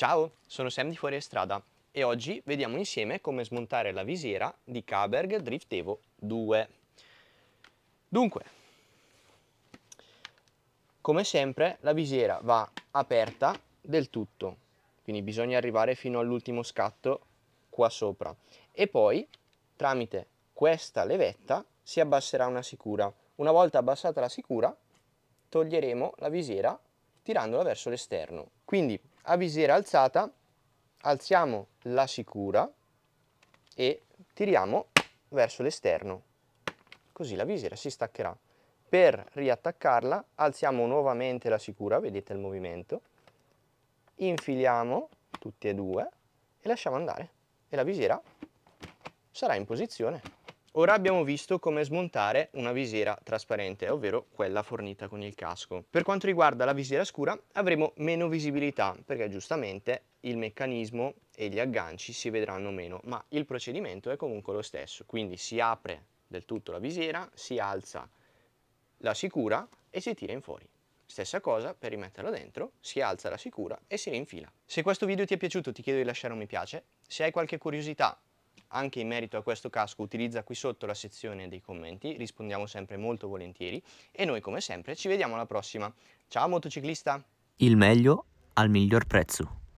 Ciao, sono Sam di Fuoriestrada e oggi vediamo insieme come smontare la visiera di Kaberg Drift Evo 2. Dunque, come sempre la visiera va aperta del tutto, quindi bisogna arrivare fino all'ultimo scatto qua sopra e poi tramite questa levetta si abbasserà una sicura. Una volta abbassata la sicura toglieremo la visiera tirandola verso l'esterno. Quindi a visiera alzata alziamo la sicura e tiriamo verso l'esterno, così la visiera si staccherà. Per riattaccarla alziamo nuovamente la sicura, vedete il movimento, infiliamo tutti e due e lasciamo andare e la visiera sarà in posizione. Ora abbiamo visto come smontare una visiera trasparente, ovvero quella fornita con il casco. Per quanto riguarda la visiera scura avremo meno visibilità perché giustamente il meccanismo e gli agganci si vedranno meno, ma il procedimento è comunque lo stesso, quindi si apre del tutto la visiera, si alza la sicura e si tira in fuori. Stessa cosa per rimetterla dentro, si alza la sicura e si rinfila. Se questo video ti è piaciuto ti chiedo di lasciare un mi piace, se hai qualche curiosità anche in merito a questo casco utilizza qui sotto la sezione dei commenti, rispondiamo sempre molto volentieri e noi come sempre ci vediamo alla prossima. Ciao motociclista! Il meglio al miglior prezzo.